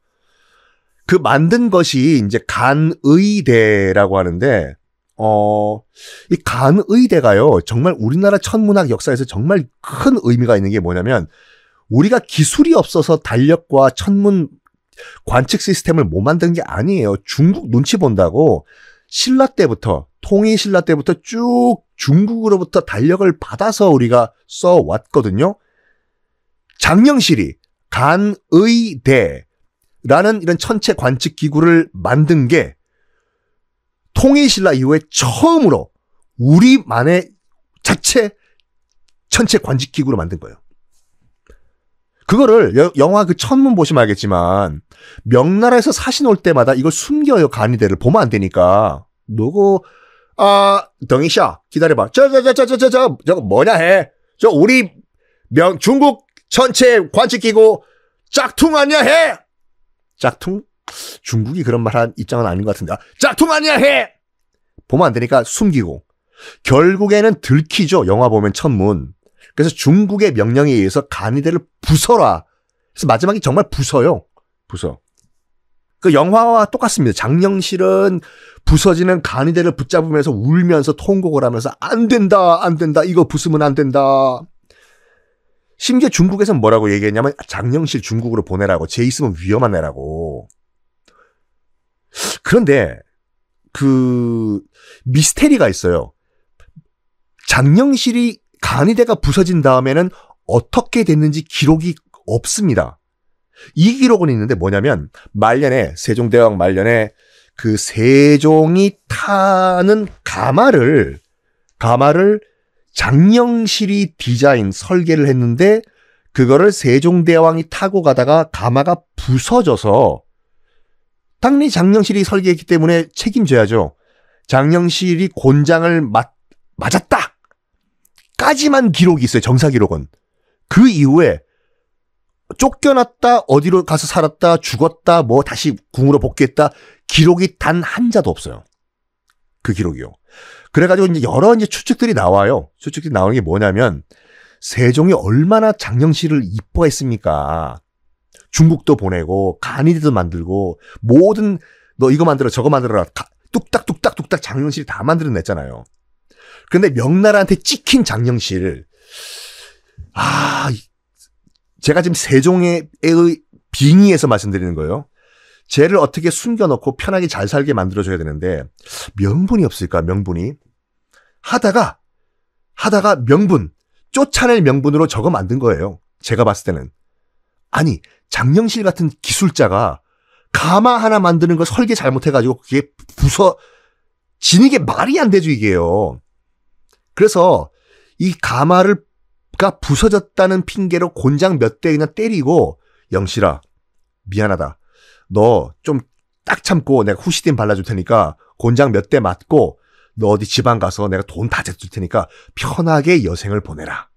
그 만든 것이 이제 간의대라고 하는데 어, 이 간의대가요, 정말 우리나라 천문학 역사에서 정말 큰 의미가 있는 게 뭐냐면, 우리가 기술이 없어서 달력과 천문 관측 시스템을 못 만든 게 아니에요. 중국 눈치 본다고 신라 때부터, 통일 신라 때부터 쭉 중국으로부터 달력을 받아서 우리가 써왔거든요. 장영실이 간의대라는 이런 천체 관측 기구를 만든 게 통일신라 이후에 처음으로 우리만의 자체 천체 관직기구로 만든 거예요. 그거를 여, 영화 그 천문 보시면 알겠지만 명나라에서 사신 올 때마다 이걸 숨겨요 간이대를 보면 안 되니까 누구 아 덩이샤 기다려봐 저 저 저 저 저저 저거 뭐냐 해저 우리 명 중국 천체 관측기구 짝퉁 아니야 해 짝퉁 중국이 그런 말 한 입장은 아닌 것 같은데. 아, 짝퉁 아니야 해. 보면 안 되니까 숨기고 결국에는 들키죠. 영화 보면 천문. 그래서 중국의 명령에 의해서 간이대를 부숴라. 그래서 마지막에 정말 부숴요. 부숴. 그 영화와 똑같습니다. 장영실은 부서지는 간이대를 붙잡으면서 울면서 통곡을 하면서 안 된다, 안 된다, 이거 부수면 안 된다. 심지어 중국에서는 뭐라고 얘기했냐면 아, 장영실 중국으로 보내라고, 제이슨은 위험한 애라고. 그런데 그 미스테리가 있어요. 장영실이 간이대가 부서진 다음에는 어떻게 됐는지 기록이 없습니다. 이 기록은 있는데 뭐냐면 말년에 세종대왕 말년에 그 세종이 타는 가마를 가마를 장영실이 디자인 설계를 했는데 그거를 세종대왕이 타고 가다가 가마가 부서져서 당연히 장영실이 설계했기 때문에 책임져야죠. 장영실이 곤장을 맞, 맞았다! 까지만 기록이 있어요. 정사 기록은. 그 이후에 쫓겨났다, 어디로 가서 살았다, 죽었다, 뭐 다시 궁으로 복귀했다 기록이 단 한 자도 없어요. 그 기록이요. 그래가지고 이제 여러 이제 추측들이 나와요. 추측들이 나오는 게 뭐냐면 세종이 얼마나 장영실을 이뻐했습니까? 중국도 보내고 간이도 만들고 모든 너 이거 만들어 저거 만들어라 뚝딱뚝딱뚝딱 장영실다 만들어냈잖아요. 근데 명나라한테 찍힌 장영실 아 제가 지금 세종의 빙의에서 말씀드리는 거예요. 죄를 어떻게 숨겨놓고 편하게 잘 살게 만들어줘야 되는데 명분이 없을까 명분이 하다가 하다가 명분 쫓아낼 명분으로 저거 만든 거예요. 제가 봤을 때는 아니 장영실 같은 기술자가 가마 하나 만드는 걸 설계 잘못해가지고 그게 부서 지니게 말이 안 되죠 이게요. 그래서 이 가마를 가 부서졌다는 핑계로 곤장 몇대이나 때리고 영실아 미안하다. 너 좀 딱 참고 내가 후시딘 발라줄 테니까 곤장 몇 대 맞고 너 어디 지방 가서 내가 돈다 제줄 테니까 편하게 여생을 보내라.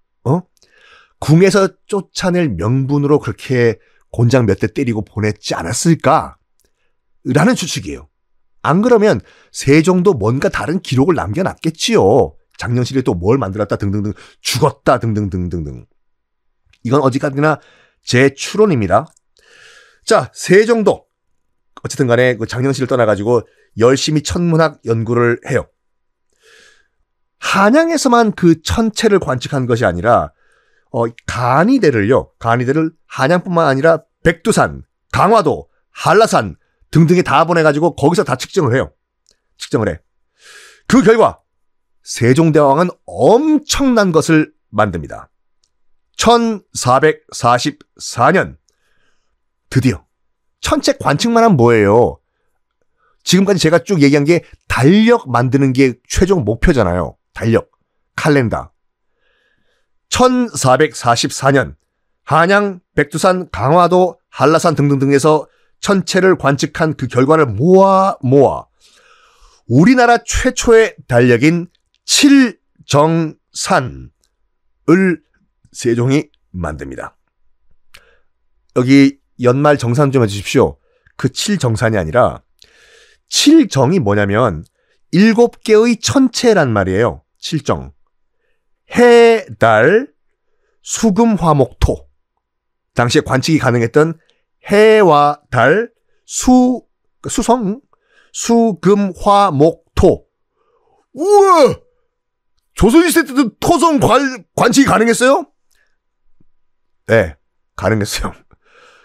궁에서 쫓아낼 명분으로 그렇게 곤장 몇 대 때리고 보냈지 않았을까? 라는 추측이에요. 안 그러면 세종도 뭔가 다른 기록을 남겨놨겠지요. 작년실에 또 뭘 만들었다 등등등 죽었다 등등등등등. 이건 어디까지나 제 추론입니다. 자, 세종도 어쨌든 간에 그 작년실을 떠나가지고 열심히 천문학 연구를 해요. 한양에서만 그 천체를 관측한 것이 아니라 어, 간이대를요, 간이대를 한양뿐만 아니라 백두산, 강화도, 한라산 등등에 다 보내가지고 거기서 다 측정을 해요. 측정을 해. 그 결과 세종대왕은 엄청난 것을 만듭니다. 1444년 드디어 천체 관측만한 뭐예요? 지금까지 제가 쭉 얘기한 게 달력 만드는 게 최종 목표잖아요. 달력, 칼렌다, 1444년 한양, 백두산, 강화도, 한라산 등등등에서 천체를 관측한 그 결과를 모아 모아 우리나라 최초의 달력인 칠정산을 세종이 만듭니다. 여기 연말 정산 좀 해주십시오. 그 칠정산이 아니라 칠정이 뭐냐면 일곱 개의 천체란 말이에요. 칠정. 해, 달, 수금, 화목, 토. 당시에 관측이 가능했던 해와 달, 수, 수성, 수금, 화, 목, 토. 우와! 조선시대 때도 토성 관, 관측이 가능했어요? 네, 가능했어요.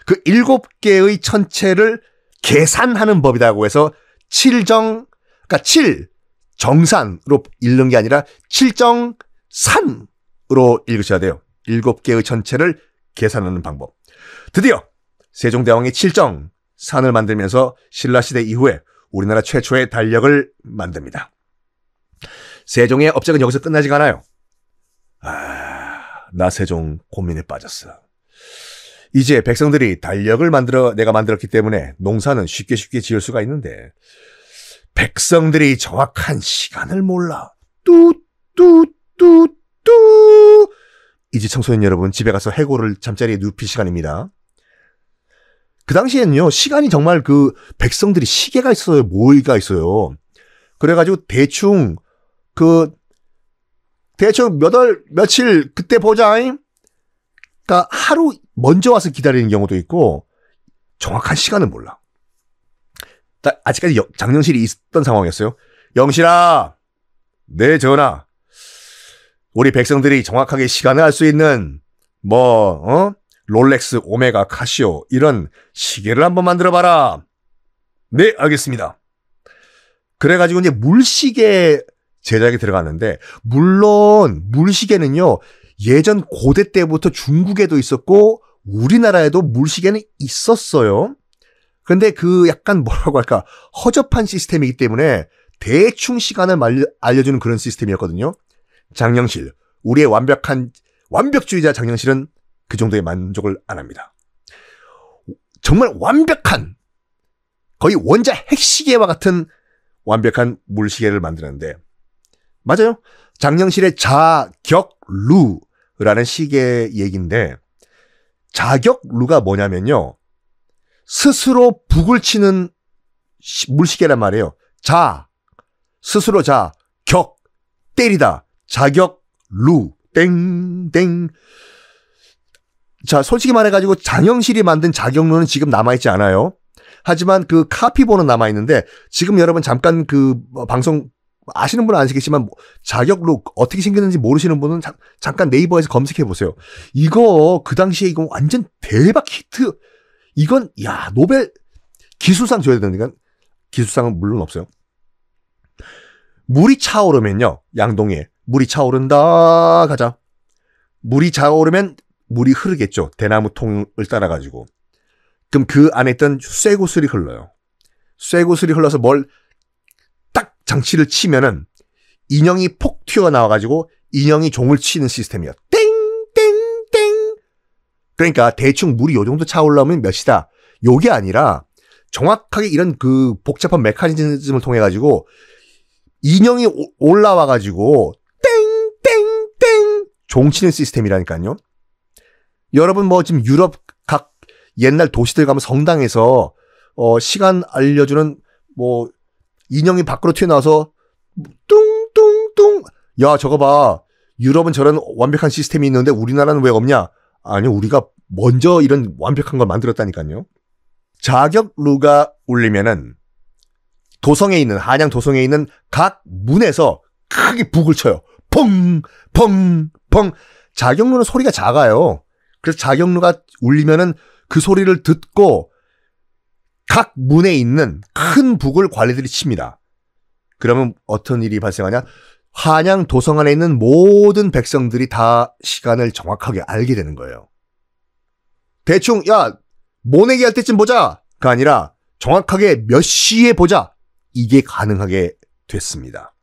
그 일곱 개의 천체를 계산하는 법이라고 해서 칠정, 그러니까 칠, 정산으로 읽는 게 아니라 칠정, 산으로 읽으셔야 돼요. 일곱 개의 전체를 계산하는 방법. 드디어 세종대왕의 칠정 산을 만들면서 신라시대 이후에 우리나라 최초의 달력을 만듭니다. 세종의 업적은 여기서 끝나지가 않아요. 아, 나 세종 고민에 빠졌어. 이제 백성들이 달력을 만들어 내가 만들었기 때문에 농사는 쉽게 쉽게 지을 수가 있는데 백성들이 정확한 시간을 몰라. 뚜뚜 뚜뚜 이제 청소년 여러분 집에 가서 해고를 잠자리에 눕힐 시간입니다. 그 당시에는요 시간이 정말 그 백성들이 시계가 있어요 모의가 있어요. 그래가지고 대충 그 대충 몇월 며칠 그때 보자잉. 그러니까 하루 먼저 와서 기다리는 경우도 있고 정확한 시간은 몰라. 아직까지 장영실이 있던 었 상황이었어요. 영실아, 내 전화. 우리 백성들이 정확하게 시간을 알 수 있는 뭐 어? 롤렉스, 오메가, 카시오 이런 시계를 한번 만들어 봐라. 네, 알겠습니다. 그래가지고 이제 물시계 제작에 들어갔는데 물론 물시계는요 예전 고대 때부터 중국에도 있었고 우리나라에도 물시계는 있었어요. 근데 그 약간 뭐라고 할까 허접한 시스템이기 때문에 대충 시간을 알려주는 그런 시스템이었거든요. 장영실, 우리의 완벽한 완벽주의자 장영실은 그 정도의 만족을 안 합니다. 정말 완벽한 거의 원자 핵시계와 같은 완벽한 물시계를 만드는데 맞아요. 장영실의 자격루라는 시계 얘기인데 자격루가 뭐냐면요. 스스로 북을 치는 물시계란 말이에요. 자 스스로 자격 때리다 자격 루 땡 땡 자 솔직히 말해가지고 장영실이 만든 자격루는 지금 남아있지 않아요. 하지만 그 카피본은 남아있는데 지금 여러분 잠깐 그 어, 방송 아시는 분은 아시겠지만 뭐 자격루 어떻게 생겼는지 모르시는 분은 자, 잠깐 네이버에서 검색해 보세요. 이거 그 당시에 이거 완전 대박 히트. 이건 야 노벨 기술상 줘야 되는까 기술상은 물론 없어요. 물이 차오르면요 양동이에 물이 차오른다 가자. 물이 차오르면 물이 흐르겠죠. 대나무 통을 따라가지고. 그럼 그 안에 있던 쇠구슬이 흘러요. 쇠구슬이 흘러서 뭘 딱 장치를 치면은 인형이 폭 튀어나와가지고 인형이 종을 치는 시스템이에요. 땡! 땡! 땡! 그러니까 대충 물이 요 정도 차올라오면 몇이다. 요게 아니라 정확하게 이런 그 복잡한 메커니즘을 통해가지고 인형이 올라와가지고 종치는 시스템이라니까요. 여러분 뭐 지금 유럽 각 옛날 도시들 가면 성당에서 어 시간 알려주는 뭐 인형이 밖으로 튀어나와서 뚱뚱뚱 야 저거 봐 유럽은 저런 완벽한 시스템이 있는데 우리나라는 왜 없냐? 아니 우리가 먼저 이런 완벽한 걸 만들었다니까요. 자격 루가 울리면은 도성에 있는 한양 도성에 있는 각 문에서 크게 북을 쳐요. 펑, 펑, 펑. 자격루는 소리가 작아요. 그래서 자격루가 울리면은 그 소리를 듣고 각 문에 있는 큰 북을 관리들이 칩니다. 그러면 어떤 일이 발생하냐? 한양 도성 안에 있는 모든 백성들이 다 시간을 정확하게 알게 되는 거예요. 대충 야 모내기 할 때쯤 보자가 아니라 정확하게 몇 시에 보자 이게 가능하게 됐습니다.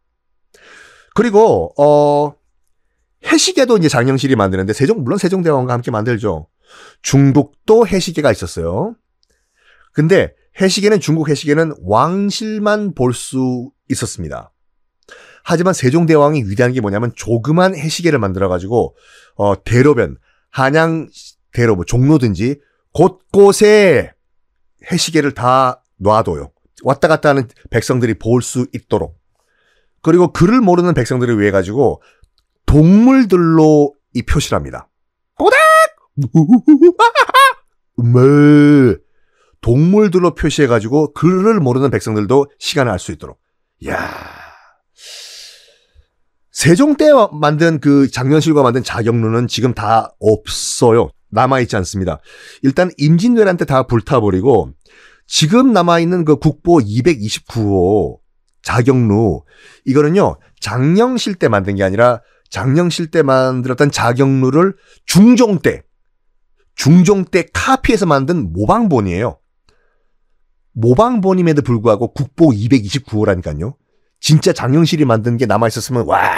그리고 어 해시계도 이제 장영실이 만드는데 세종 물론 세종대왕과 함께 만들죠. 중국도 해시계가 있었어요. 근데 해시계는 중국 해시계는 왕실만 볼 수 있었습니다. 하지만 세종대왕이 위대한 게 뭐냐면 조그만 해시계를 만들어가지고 어 대로변 한양 대로 뭐 종로든지 곳곳에 해시계를 다 놔둬요. 왔다 갔다 하는 백성들이 볼 수 있도록. 그리고 글을 모르는 백성들을 위해 가지고 동물들로 이 표시를 합니다. 꼬닥! 네. 동물들로 표시해 가지고 글을 모르는 백성들도 시간을 알 수 있도록. 야. 세종 때 만든 그 장면실과 만든 자격루는 지금 다 없어요. 남아있지 않습니다. 일단 임진왜란때 다 불타버리고 지금 남아있는 그 국보 229호 자경루 이거는요 장영실 때 만든 게 아니라 장영실 때 만들었던 자경루를 중종 때 중종 때 카피해서 만든 모방본이에요. 모방본임에도 불구하고 국보 229호라니까요. 진짜 장영실이 만든 게 남아 있었으면 와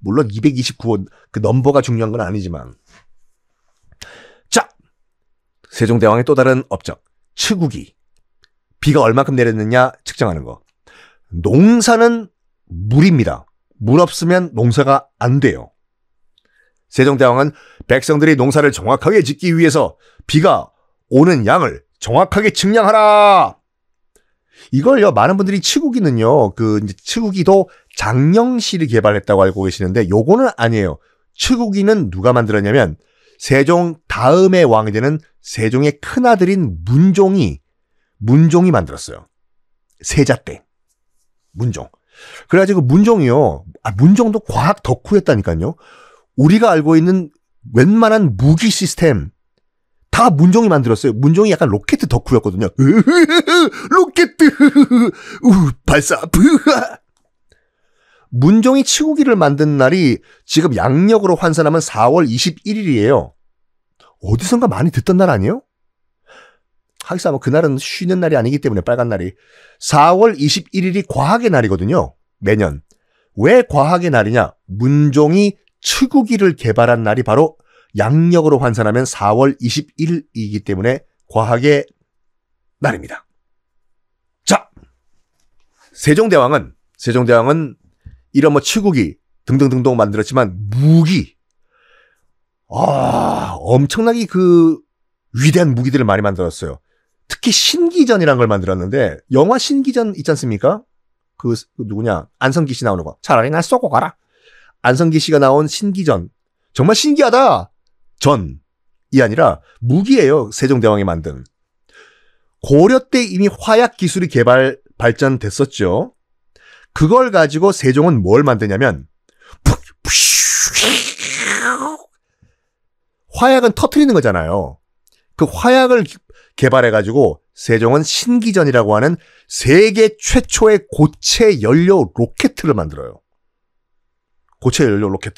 물론 229호 그 넘버가 중요한 건 아니지만 자 세종대왕의 또 다른 업적 측우기 비가 얼만큼 내렸느냐 측정하는 거 농사는 물입니다. 물 없으면 농사가 안 돼요. 세종대왕은 백성들이 농사를 정확하게 짓기 위해서 비가 오는 양을 정확하게 측량하라! 이걸요, 많은 분들이 치국이는요, 그, 이제 치국이도 장영실이 개발했다고 알고 계시는데, 요거는 아니에요. 치국이는 누가 만들었냐면, 세종 다음의 왕이 되는 세종의 큰아들인 문종이, 문종이 만들었어요. 세자때. 문종. 그래가지고 그 문종이요. 아, 문종도 과학 덕후였다니까요. 우리가 알고 있는 웬만한 무기 시스템 다 문종이 만들었어요. 문종이 약간 로켓 덕후였거든요. 로켓 우 발사 문종이 치우기를 만든 날이 지금 양력으로 환산하면 4월 21일이에요. 어디선가 많이 듣던 날 아니에요? 하기사 뭐 그날은 쉬는 날이 아니기 때문에 빨간 날이 4월 21일이 과학의 날이거든요. 매년. 왜 과학의 날이냐? 문종이 측우기를 개발한 날이 바로 양력으로 환산하면 4월 21일이기 때문에 과학의 날입니다. 자. 세종대왕은 세종대왕은 이런 뭐 측우기 등등등등 만들었지만 무기 아, 엄청나게 그 위대한 무기들을 많이 만들었어요. 특히 신기전이라는 걸 만들었는데 영화 신기전 있지 않습니까? 그, 그 누구냐 안성기 씨 나오는 거 차라리 날 쏘고 가라 안성기 씨가 나온 신기전 정말 신기하다 전이 아니라 무기예요 세종대왕이 만든 고려 때 이미 화약 기술이 개발 발전됐었죠 그걸 가지고 세종은 뭘 만드냐면 화약은 터트리는 거잖아요 그 화약을 개발해가지고 세종은 신기전이라고 하는 세계 최초의 고체 연료 로켓을 만들어요. 고체 연료 로켓.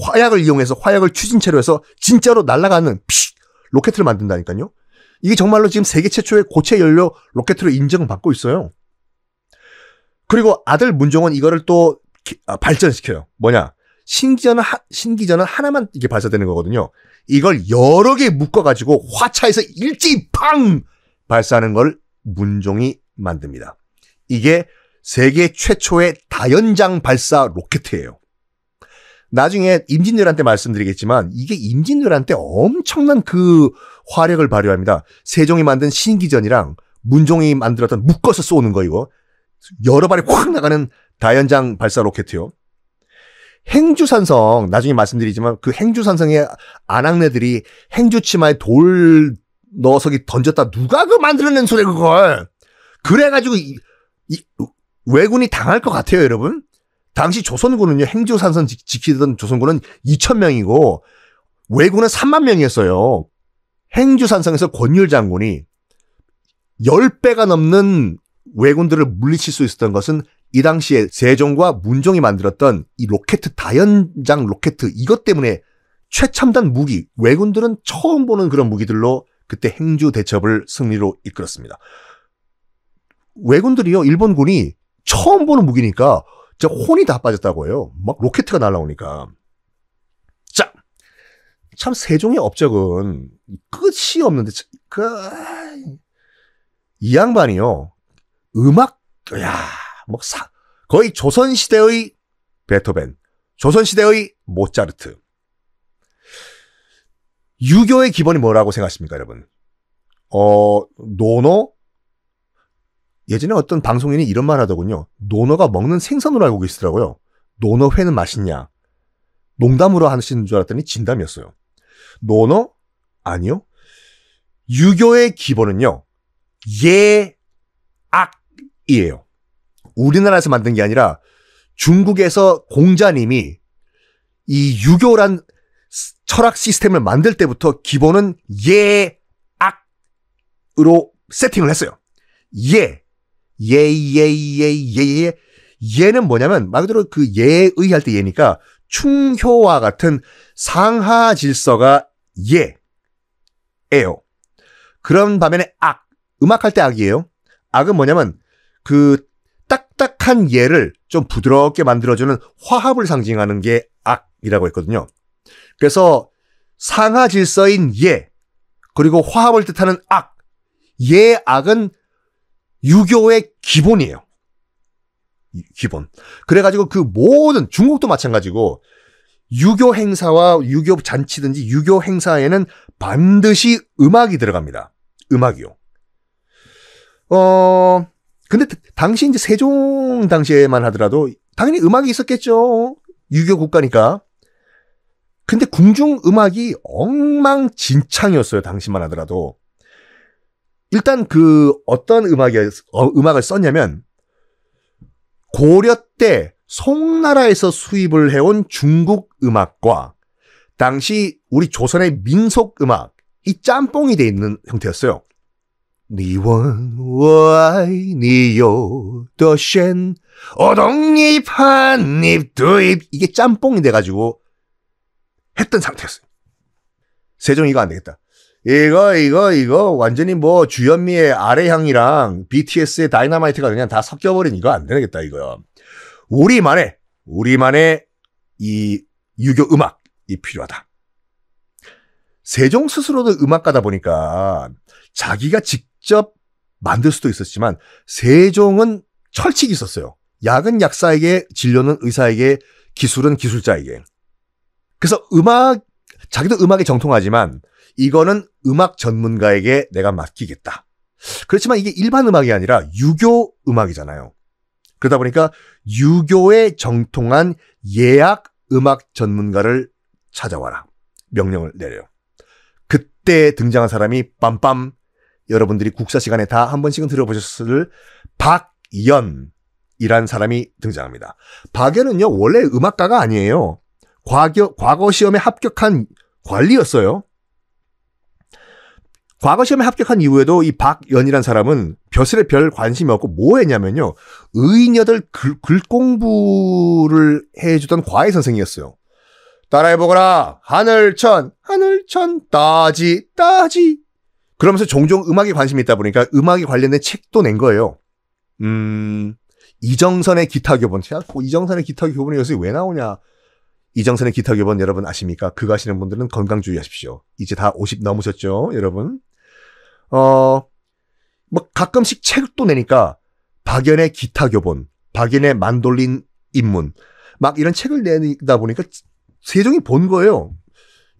화약을 이용해서 화약을 추진체로 해서 진짜로 날아가는 피 로켓을 만든다니까요. 이게 정말로 지금 세계 최초의 고체 연료 로켓으로 인정받고 있어요. 그리고 아들 문종은 이거를 또 아, 발전시켜요. 뭐냐? 신기전은 하, 신기전은 하나만 이게 발사되는 거거든요. 이걸 여러 개 묶어가지고 화차에서 일제히 팡 발사하는 걸 문종이 만듭니다. 이게 세계 최초의 다연장 발사 로켓이에요. 나중에 임진왜란때 말씀드리겠지만 이게 임진왜란때 엄청난 그 화력을 발휘합니다. 세종이 만든 신기전이랑 문종이 만들었던 묶어서 쏘는 거 이거 여러 발이 확 나가는 다연장 발사 로켓이요. 행주산성 나중에 말씀드리지만 그 행주산성의 안악내들이 행주치마에 돌 넣어서기 던졌다 누가 그 만들어낸 소리 그걸 그래가지고 이, 이, 왜군이 당할 것 같아요 여러분 당시 조선군은요 행주산성 지, 지키던 조선군은 2천 명이고 외군은 3만 명이었어요 행주산성에서 권율 장군이 10배가 넘는 왜군들을 물리칠 수 있었던 것은 이 당시에 세종과 문종이 만들었던 이 로켓 다연장 로켓 이것 때문에 최첨단 무기 왜군들은 처음 보는 그런 무기들로 그때 행주 대첩을 승리로 이끌었습니다. 왜군들이요 일본군이 처음 보는 무기니까 진짜 혼이 다 빠졌다고 해요. 막 로켓가 날라오니까. 자, 참 세종의 업적은 끝이 없는데 그이 양반이요 음악 야뭐 사, 거의 조선시대의 베토벤, 조선시대의 모차르트. 유교의 기본이 뭐라고 생각하십니까, 여러분? 어, 노노? 예전에 어떤 방송인이 이런 말 하더군요. 노노가 먹는 생선으로 알고 계시더라고요. 노노회는 맛있냐? 농담으로 하시는 줄 알았더니 진담이었어요. 노노? 아니요. 유교의 기본은요. 예, 악이에요. 우리나라에서 만든 게 아니라 중국에서 공자님이 이 유교란 철학 시스템을 만들 때부터 기본은 예, 악으로 세팅을 했어요. 예, 예, 예, 예, 예, 예. 예는 뭐냐면 말 그대로 그 예에 의할 때 예니까 충효와 같은 상하 질서가 예예요. 그런 반면에 악 음악할 때 악이에요. 악은 뭐냐면 그 딱딱한 얘를 좀 부드럽게 만들어주는 화합을 상징하는 게 악이라고 했거든요. 그래서 상하 질서인 예, 그리고 화합을 뜻하는 악. 예, 악은 유교의 기본이에요. 기본. 그래가지고 그 모든, 중국도 마찬가지고, 유교 행사와 유교 잔치든지 유교 행사에는 반드시 음악이 들어갑니다. 음악이요. 어, 근데 당시 이제 세종 당시에만 하더라도 당연히 음악이 있었겠죠. 유교 국가니까. 근데 궁중 음악이 엉망진창이었어요. 당시만 하더라도. 일단 그 어떤 음악이 어, 음악을 썼냐면 고려 때 송나라에서 수입을 해온 중국 음악과 당시 우리 조선의 민속 음악 이 짬뽕이 돼 있는 형태였어요. 你问我爱你有多深？ 어동잎 한잎 두잎 이게 짬뽕이 돼가지고 했던 상태였어요. 세종이가 안 되겠다. 이거 이거 이거 완전히 뭐 주현미의 아래향이랑 BTS의 다이나마이트가 그냥 다 섞여버린 이거 안 되겠다 이거요 우리만의 우리만의 이 유교 음악이 필요하다. 세종 스스로도 음악가다 보니까 자기가 직 직접 만들 수도 있었지만 세종은 철칙이 있었어요. 약은 약사에게, 진료는 의사에게, 기술은 기술자에게. 그래서 음악, 자기도 음악에 정통하지만 이거는 음악 전문가에게 내가 맡기겠다. 그렇지만 이게 일반 음악이 아니라 유교 음악이잖아요. 그러다 보니까 유교에 정통한 예약 음악 전문가를 찾아와라. 명령을 내려요. 그때 등장한 사람이 빰빰 여러분들이 국사 시간에 다 한 번씩은 들어보셨을 박연이란 사람이 등장합니다. 박연은요 원래 음악가가 아니에요. 과거, 과거 시험에 합격한 관리였어요. 과거 시험에 합격한 이후에도 이 박연이란 사람은 벼슬에 별 관심이 없고 뭐 했냐면요. 의인여덟 글, 글 공부를 해주던 과외 선생이었어요. 따라해보거라. 하늘천, 하늘천, 따지, 따지, 그러면서 종종 음악에 관심이 있다 보니까 음악에 관련된 책도 낸 거예요. 음, 이정선의 기타 교본. 제가 아, 뭐 이정선의 기타 교본이 요새 왜 나오냐. 이정선의 기타 교본 여러분 아십니까? 그거 하시는 분들은 건강 주의하십시오. 이제 다 50 넘으셨죠, 여러분? 어, 뭐 가끔씩 책도 내니까 박연의 기타 교본, 박연의 만돌린 입문, 막 이런 책을 내다 보니까 세종이 본 거예요.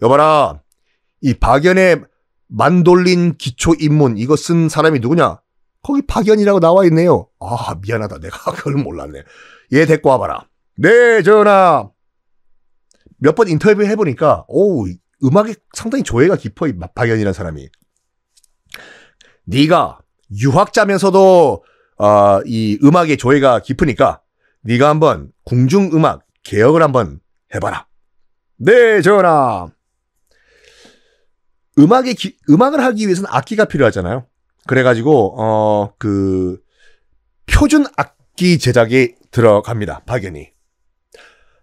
여봐라, 이 박연의 만돌린 기초 입문 이거 쓴 사람이 누구냐? 거기 박연이라고 나와 있네요. 아 미안하다 내가 그걸 몰랐네. 얘 예, 데리고 와봐라. 네 전하. 몇 번 인터뷰 해보니까 오음악에 상당히 조예가 깊어 이 박연이라는 사람이. 네가 유학자면서도 어, 아, 이 음악의 조예가 깊으니까 네가 한번 궁중 음악 개혁을 한번 해봐라. 네 전하. 음악에 기, 음악을 하기 위해서는 악기가 필요하잖아요. 그래가지고 어 그 표준 악기 제작에 들어갑니다. 박연이.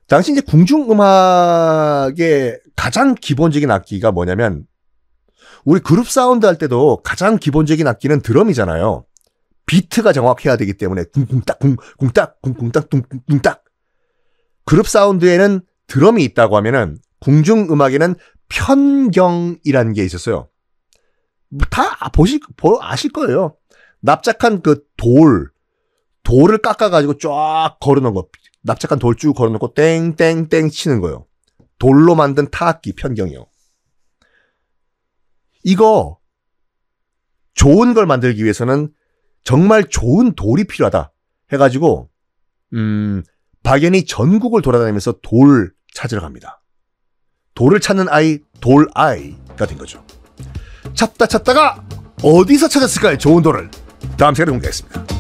당시 이제 궁중음악의 가장 기본적인 악기가 뭐냐면 우리 그룹 사운드 할 때도 가장 기본적인 악기는 드럼이잖아요. 비트가 정확해야 되기 때문에 쿵쿵딱 쿵쿵딱 쿵쿵딱 쿵쿵딱 그룹 사운드에는 드럼이 있다고 하면은 궁중음악에는 편경이라는 게 있었어요. 다 보실 아실 거예요. 납작한 그 돌, 돌을 깎아가지고 쫙 걸어놓은 거, 납작한 돌 쭉 걸어놓고 땡땡땡 치는 거예요. 돌로 만든 타악기 편경이요. 이거 좋은 걸 만들기 위해서는 정말 좋은 돌이 필요하다 해가지고 음 박연이 전국을 돌아다니면서 돌 찾으러 갑니다. 돌을 찾는 아이 돌아이가 된 거죠. 찾다 찾다가 어디서 찾았을까요? 좋은 돌을 다음 시간에 공개하겠습니다.